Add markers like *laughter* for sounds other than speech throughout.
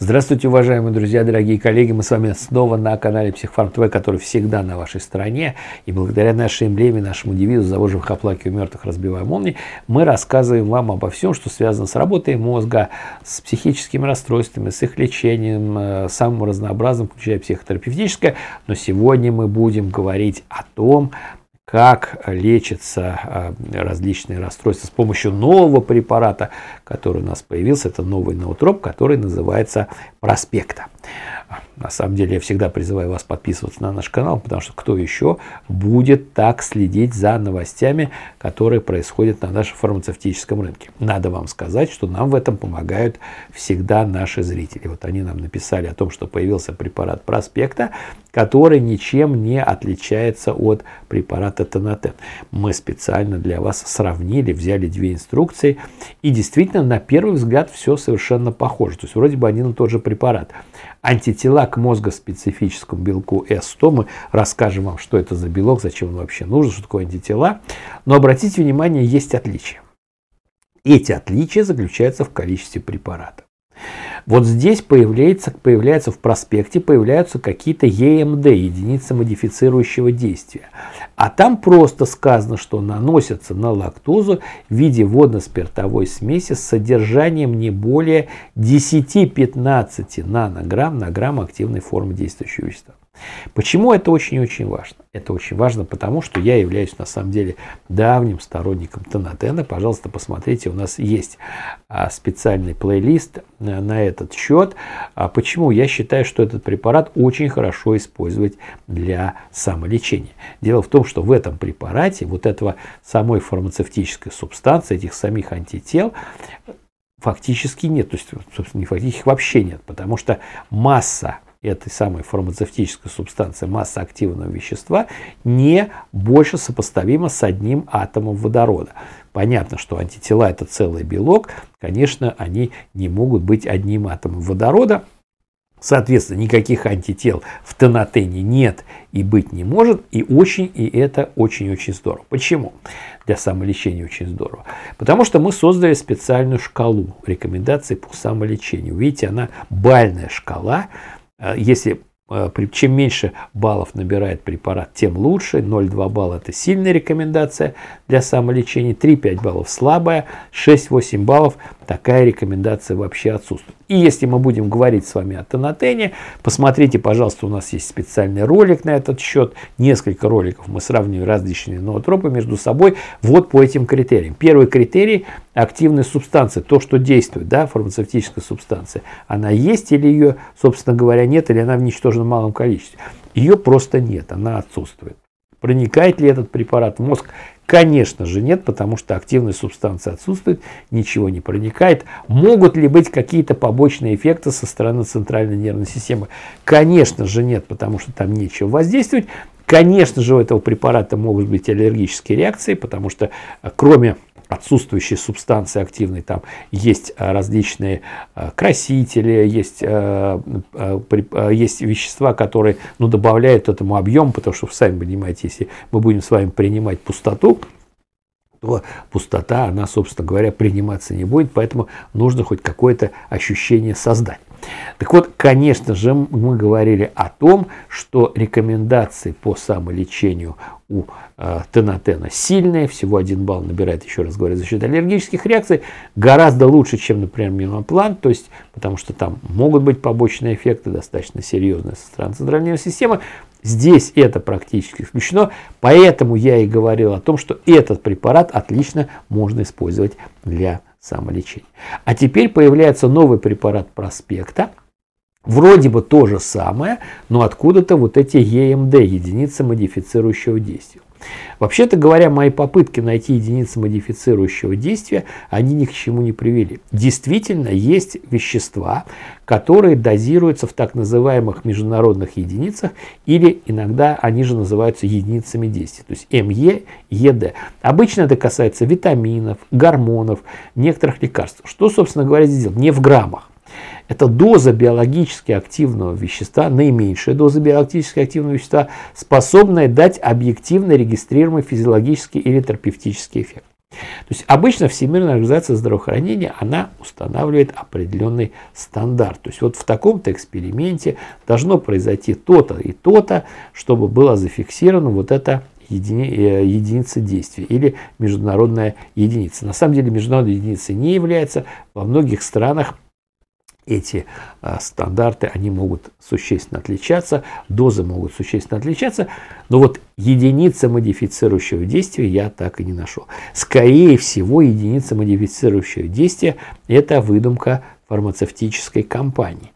Здравствуйте, уважаемые друзья, дорогие коллеги. Мы с вами снова на канале Психфарм ТВ, который всегда на вашей стороне. И благодаря нашей эмблеме, нашему девизу «За живых у мертвых разбиваем молнии, мы рассказываем вам обо всем, что связано с работой мозга, с психическими расстройствами, с их лечением, э, самым разнообразным, включая психотерапевтическое. Но сегодня мы будем говорить о том, как лечатся а, различные расстройства с помощью нового препарата, который у нас появился. Это новый ноутроп, который называется проспекта. На самом деле я всегда призываю вас подписываться на наш канал, потому что кто еще будет так следить за новостями, которые происходят на нашем фармацевтическом рынке. Надо вам сказать, что нам в этом помогают всегда наши зрители. Вот они нам написали о том, что появился препарат проспекта, который ничем не отличается от препарата Тонатен. Мы специально для вас сравнили, взяли две инструкции, и действительно на первый взгляд все совершенно похоже. То есть вроде бы они на тот же препарат. Антитела к мозгоспецифическому белку С100. Мы расскажем вам, что это за белок, зачем он вообще нужен, что такое антитела. Но обратите внимание, есть отличия. Эти отличия заключаются в количестве препарата. Вот здесь появляется, появляется в проспекте, появляются какие-то ЕМД, единицы модифицирующего действия. А там просто сказано, что наносятся на лактозу в виде водно-спиртовой смеси с содержанием не более 10-15 нанограмм на грамм активной формы действующего вещества. Почему это очень очень важно? Это очень важно потому, что я являюсь на самом деле давним сторонником Тонатена. Пожалуйста, посмотрите, у нас есть а, специальный плейлист э, на этот счет. А почему я считаю, что этот препарат очень хорошо использовать для самолечения? Дело в том, что в этом препарате вот этого самой фармацевтической субстанции, этих самих антител, фактически нет, то есть, собственно, не фактически, их вообще нет, потому что масса этой самой фармацевтической субстанции масса активного вещества не больше сопоставима с одним атомом водорода. Понятно, что антитела это целый белок, конечно, они не могут быть одним атомом водорода, Соответственно, никаких антител в тонатене нет и быть не может, и очень, и это очень-очень здорово. Почему? Для самолечения очень здорово. Потому что мы создали специальную шкалу рекомендаций по самолечению. Видите, она бальная шкала, Э, если э, чем меньше баллов набирает препарат, тем лучше. 0,2 балла – это сильная рекомендация для самолечения, 3-5 баллов – слабая, 6-8 баллов такая рекомендация вообще отсутствует. И если мы будем говорить с вами о тонатене, посмотрите, пожалуйста, у нас есть специальный ролик на этот счет. Несколько роликов мы сравниваем различные ноотропы между собой вот по этим критериям. Первый критерий – активная субстанция, то, что действует, да, фармацевтическая субстанция. Она есть или ее, собственно говоря, нет, или она в ничтожно малом количестве. Ее просто нет, она отсутствует. Проникает ли этот препарат в мозг? Конечно же нет, потому что активной субстанции отсутствует, ничего не проникает. Могут ли быть какие-то побочные эффекты со стороны центральной нервной системы? Конечно же нет, потому что там нечего воздействовать. Конечно же у этого препарата могут быть аллергические реакции, потому что э, кроме отсутствующие субстанции активной там есть э, различные э, красители, есть, э, есть вещества, которые ну, добавляют этому объем, потому что, сами понимаете, если мы будем с вами принимать пустоту, то пустота, она, собственно говоря, приниматься не будет, поэтому нужно хоть какое-то ощущение создать. Так вот, конечно же, мы говорили о том, что рекомендации по самолечению у э, тенотена сильные, всего один балл набирает, еще раз говорю, за счет аллергических реакций, гораздо лучше, чем, например, мелоплан, то есть, потому что там могут быть побочные эффекты достаточно серьезные со стороны центральной системы, Здесь это практически исключено, поэтому я и говорил о том, что этот препарат отлично можно использовать для самолечения. А теперь появляется новый препарат проспекта, Вроде бы то же самое, но откуда-то вот эти ЕМД, единицы модифицирующего действия. Вообще-то говоря, мои попытки найти единицы модифицирующего действия, они ни к чему не привели. Действительно, есть вещества, которые дозируются в так называемых международных единицах, или иногда они же называются единицами действия, то есть МЕ, ЕД. Обычно это касается витаминов, гормонов, некоторых лекарств. Что, собственно говоря, здесь делать? Не в граммах. Это доза биологически активного вещества, наименьшая доза биологически активного вещества, способная дать объективно регистрируемый физиологический или терапевтический эффект. То есть обычно Всемирная организация здравоохранения, она устанавливает определенный стандарт. То есть вот в таком-то эксперименте должно произойти то-то и то-то, чтобы была зафиксирована вот эта едини, э, единица действия или международная единица. На самом деле международной единицей не является. Во многих странах эти а, стандарты, они могут существенно отличаться, дозы могут существенно отличаться, но вот единица модифицирующего действия я так и не нашел. Скорее всего, единица модифицирующего действия – это выдумка фармацевтической компании.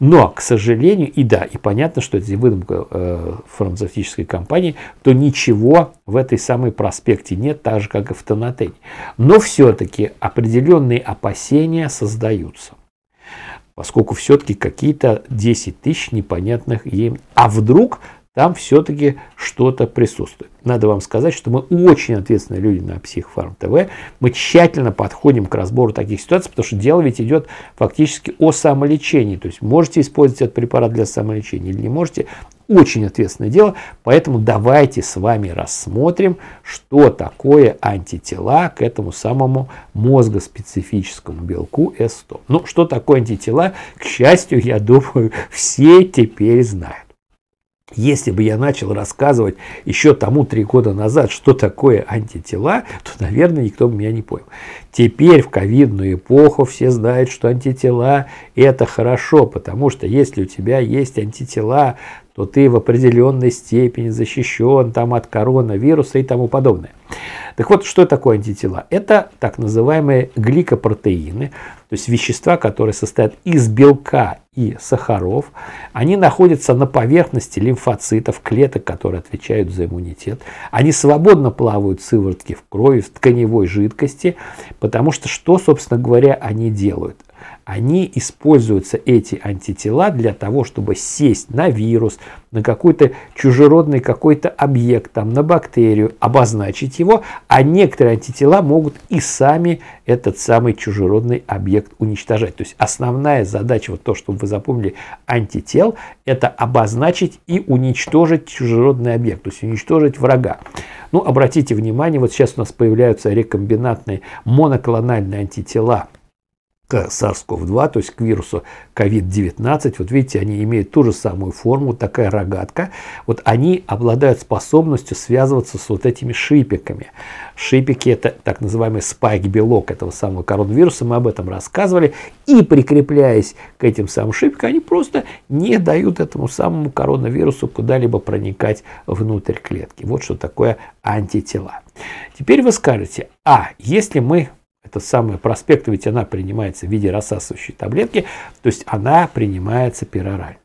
Но, к сожалению, и да, и понятно, что это выдумка э, фармацевтической компании, то ничего в этой самой проспекте нет, так же, как и в Тонатене. Но все-таки определенные опасения создаются поскольку все-таки какие-то 10 тысяч непонятных ей. А вдруг там все-таки что-то присутствует. Надо вам сказать, что мы очень ответственные люди на Психфарм ТВ. Мы тщательно подходим к разбору таких ситуаций, потому что дело ведь идет фактически о самолечении. То есть можете использовать этот препарат для самолечения или не можете, очень ответственное дело, поэтому давайте с вами рассмотрим, что такое антитела к этому самому мозгоспецифическому белку С100. Ну, что такое антитела, к счастью, я думаю, *laughs* все теперь знают. Если бы я начал рассказывать еще тому три года назад, что такое антитела, то, наверное, никто бы меня не понял. Теперь в ковидную эпоху все знают, что антитела – это хорошо, потому что если у тебя есть антитела, то ты в определенной степени защищен там, от коронавируса и тому подобное. Так вот, что такое антитела? Это так называемые гликопротеины, то есть вещества, которые состоят из белка и сахаров, они находятся на поверхности лимфоцитов, клеток, которые отвечают за иммунитет. Они свободно плавают в сыворотке в крови, в тканевой жидкости, потому что что, собственно говоря, они делают? Они используются, эти антитела, для того, чтобы сесть на вирус, на какой-то чужеродный какой-то объект, там, на бактерию, обозначить его, а некоторые антитела могут и сами этот самый чужеродный объект уничтожать. То есть основная задача, вот то, что вы вы запомнили, антител – это обозначить и уничтожить чужеродный объект, то есть уничтожить врага. Ну, обратите внимание, вот сейчас у нас появляются рекомбинантные моноклональные антитела к SARS-CoV-2, то есть к вирусу COVID-19. Вот видите, они имеют ту же самую форму, такая рогатка. Вот они обладают способностью связываться с вот этими шипиками. Шипики это так называемый спайк-белок этого самого коронавируса, мы об этом рассказывали. И прикрепляясь к этим самым шипикам, они просто не дают этому самому коронавирусу куда-либо проникать внутрь клетки. Вот что такое антитела. Теперь вы скажете, а если мы это самое проспекта, ведь она принимается в виде рассасывающей таблетки, то есть она принимается перорально.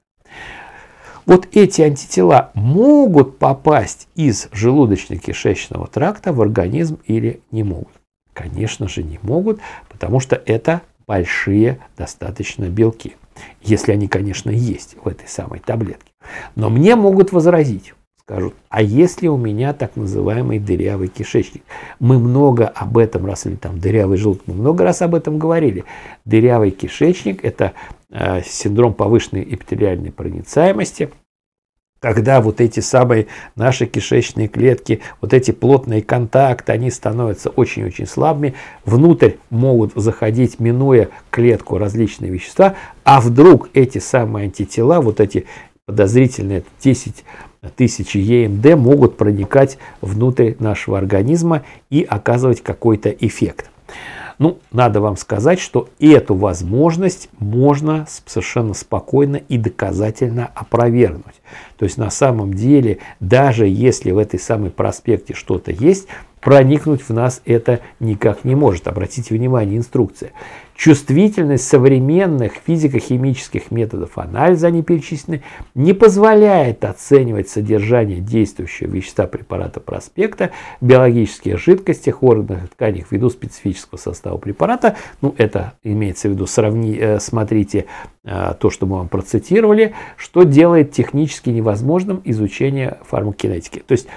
Вот эти антитела могут попасть из желудочно-кишечного тракта в организм или не могут? Конечно же не могут, потому что это большие достаточно белки. Если они, конечно, есть в этой самой таблетке. Но мне могут возразить скажут, а если у меня так называемый дырявый кишечник? Мы много об этом, раз или там дырявый желудок, мы много раз об этом говорили. Дырявый кишечник – это э, синдром повышенной эпителиальной проницаемости, когда вот эти самые наши кишечные клетки, вот эти плотные контакты, они становятся очень-очень слабыми, внутрь могут заходить, минуя клетку, различные вещества, а вдруг эти самые антитела, вот эти подозрительные 10 тысячи ЕМД могут проникать внутрь нашего организма и оказывать какой-то эффект. Ну, надо вам сказать, что эту возможность можно совершенно спокойно и доказательно опровергнуть. То есть на самом деле, даже если в этой самой проспекте что-то есть, проникнуть в нас это никак не может. Обратите внимание, инструкция. Чувствительность современных физико-химических методов анализа, они перечислены, не позволяет оценивать содержание действующего вещества препарата проспекта в биологических жидкостях, органах и тканях ввиду специфического состава препарата. Ну, это имеется в виду, сравни, э, смотрите э, то, что мы вам процитировали, что делает технически невозможным изучение фармакинетики. То есть,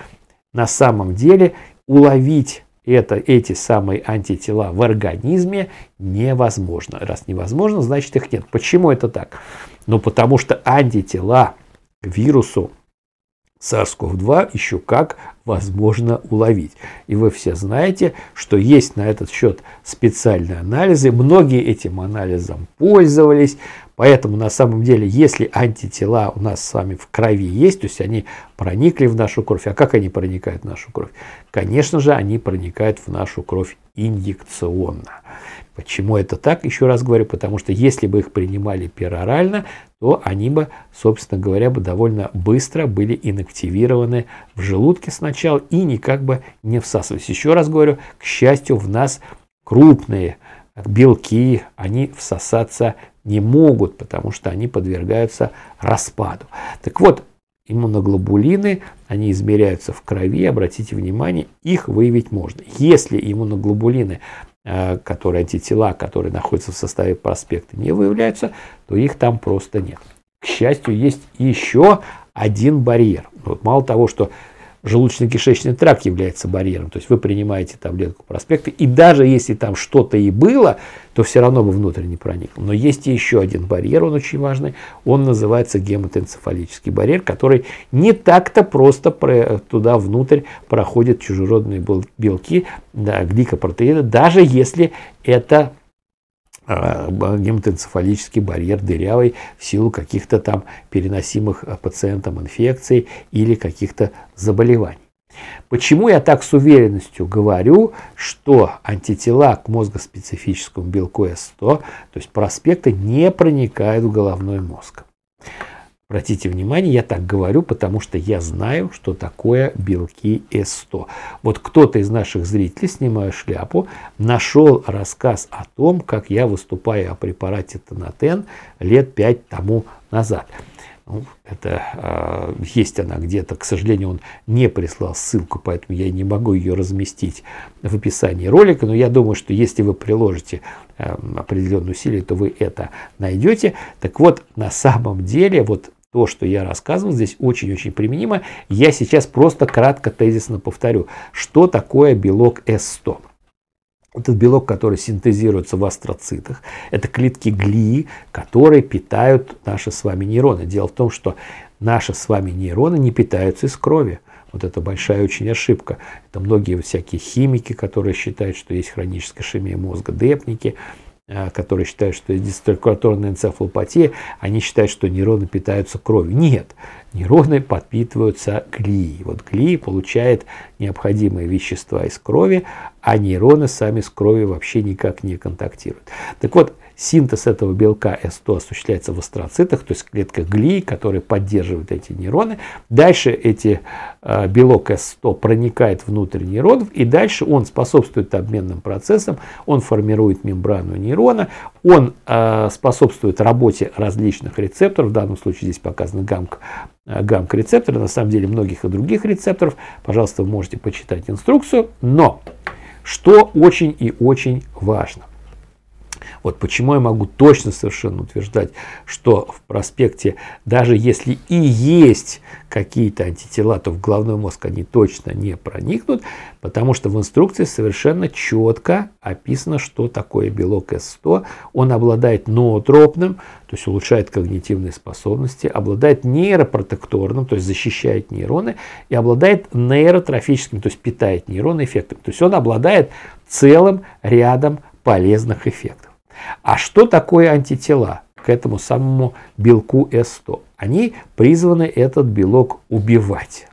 на самом деле, уловить это, эти самые антитела в организме невозможно. Раз невозможно, значит их нет. Почему это так? Ну, потому что антитела к вирусу SARS-CoV-2 еще как возможно уловить. И вы все знаете, что есть на этот счет специальные анализы. Многие этим анализом пользовались. Поэтому на самом деле, если антитела у нас с вами в крови есть, то есть они проникли в нашу кровь, а как они проникают в нашу кровь? Конечно же, они проникают в нашу кровь инъекционно. Почему это так? Еще раз говорю, потому что если бы их принимали перорально, то они бы, собственно говоря, бы довольно быстро были инактивированы в желудке сначала и никак бы не всасывались. Еще раз говорю, к счастью, в нас крупные белки, они всосаться не могут, потому что они подвергаются распаду. Так вот, иммуноглобулины, они измеряются в крови, обратите внимание, их выявить можно. Если иммуноглобулины, э, которые антитела, которые находятся в составе проспекта, не выявляются, то их там просто нет. К счастью, есть еще один барьер. Вот мало того, что желудочно-кишечный тракт является барьером. То есть вы принимаете таблетку проспекта, и даже если там что-то и было, то все равно бы внутрь не проникло. Но есть еще один барьер, он очень важный, он называется гематоэнцефалический барьер, который не так-то просто туда внутрь проходят чужеродные белки, да, гликопротеины, даже если это а, гематоэнцефалический барьер дырявый в силу каких-то там переносимых а, пациентам инфекций или каких-то заболеваний. Почему я так с уверенностью говорю, что антитела к мозгоспецифическому белку С100, то есть проспекта, не проникают в головной мозг? Обратите внимание, я так говорю, потому что я знаю, что такое белки С100. Вот кто-то из наших зрителей, снимая шляпу, нашел рассказ о том, как я выступаю о препарате Тонатен лет пять тому назад. Ну, это э, есть она где-то. К сожалению, он не прислал ссылку, поэтому я не могу ее разместить в описании ролика. Но я думаю, что если вы приложите э, определенные усилия, то вы это найдете. Так вот, на самом деле, вот то, что я рассказывал, здесь очень-очень применимо. Я сейчас просто кратко тезисно повторю, что такое белок С100. Этот белок, который синтезируется в астроцитах, это клетки глии, которые питают наши с вами нейроны. Дело в том, что наши с вами нейроны не питаются из крови. Вот это большая очень ошибка. Это многие всякие химики, которые считают, что есть хроническая шемия мозга, депники, Э, которые считают, что есть дециркуляторная энцефалопатия, они считают, что нейроны питаются кровью. Нет, нейроны подпитываются глией. Вот глия получает необходимые вещества из крови, а нейроны сами с кровью вообще никак не контактируют. Так вот, Синтез этого белка С100 осуществляется в астроцитах, то есть клетках глии, которые поддерживают эти нейроны. Дальше эти, э, белок С100 проникает внутрь нейронов, и дальше он способствует обменным процессам, он формирует мембрану нейрона, он э, способствует работе различных рецепторов, в данном случае здесь показан гамк э, гамк-рецепторы, на самом деле многих и других рецепторов. Пожалуйста, вы можете почитать инструкцию. Но что очень и очень важно. Вот почему я могу точно совершенно утверждать, что в проспекте, даже если и есть какие-то антитела, то в головной мозг они точно не проникнут, потому что в инструкции совершенно четко описано, что такое белок С100. Он обладает ноотропным, то есть улучшает когнитивные способности, обладает нейропротекторным, то есть защищает нейроны, и обладает нейротрофическим, то есть питает нейроны эффектом. То есть он обладает целым рядом полезных эффектов. А что такое антитела к этому самому белку С100? Они призваны этот белок убивать.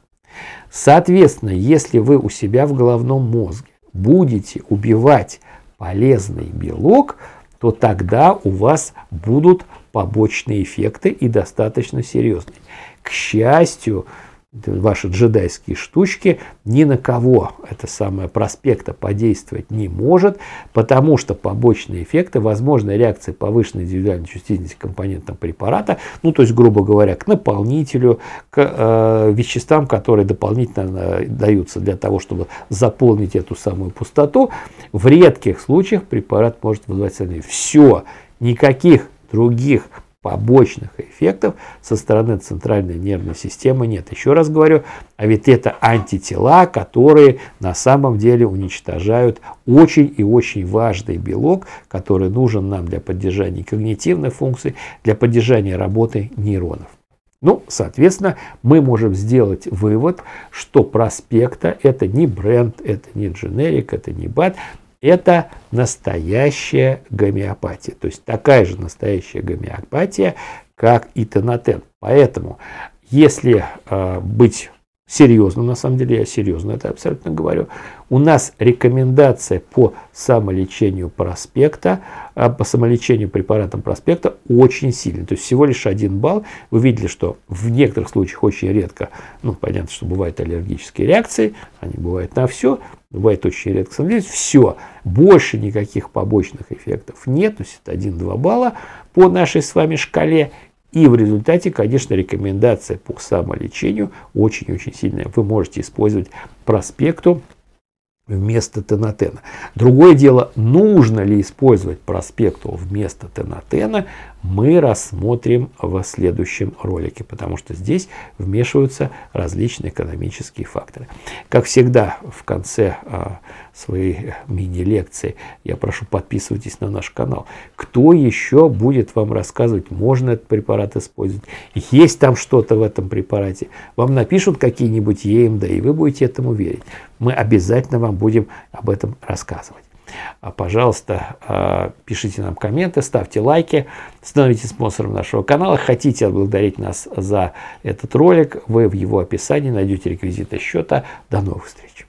Соответственно, если вы у себя в головном мозге будете убивать полезный белок, то тогда у вас будут побочные эффекты и достаточно серьезные. К счастью, ваши джедайские штучки ни на кого это самое проспекта подействовать не может, потому что побочные эффекты, возможная реакция повышенной индивидуальной чувствительности к компонентам препарата, ну то есть, грубо говоря, к наполнителю, к э, веществам, которые дополнительно э, даются для того, чтобы заполнить эту самую пустоту, в редких случаях препарат может вызвать сомнения. Все, никаких других побочных эффектов со стороны центральной нервной системы нет. Еще раз говорю, а ведь это антитела, которые на самом деле уничтожают очень и очень важный белок, который нужен нам для поддержания когнитивной функции, для поддержания работы нейронов. Ну, соответственно, мы можем сделать вывод, что проспекта это не бренд, это не дженерик, это не бат, это настоящая гомеопатия. То есть такая же настоящая гомеопатия, как и тонатен. Поэтому, если э, быть серьезно, на самом деле я серьезно это абсолютно говорю, у нас рекомендация по самолечению проспекта, а, по самолечению препаратом проспекта очень сильная. То есть всего лишь один балл. Вы видели, что в некоторых случаях очень редко, ну понятно, что бывают аллергические реакции, они бывают на все, бывает очень редко самолечение, все, больше никаких побочных эффектов нет, то есть это 1-2 балла по нашей с вами шкале, и в результате, конечно, рекомендация по самолечению очень-очень сильная. Вы можете использовать проспекту вместо тенотена. Другое дело, нужно ли использовать проспекту вместо тенотена, мы рассмотрим в следующем ролике, потому что здесь вмешиваются различные экономические факторы. Как всегда, в конце а, свои э, мини-лекции. Я прошу, подписывайтесь на наш канал. Кто еще будет вам рассказывать, можно этот препарат использовать? Есть там что-то в этом препарате? Вам напишут какие-нибудь ЕМД, и вы будете этому верить. Мы обязательно вам будем об этом рассказывать. А Пожалуйста, а, пишите нам комменты, ставьте лайки, становитесь спонсором нашего канала. Хотите отблагодарить нас за этот ролик, вы в его описании найдете реквизиты счета. До новых встреч!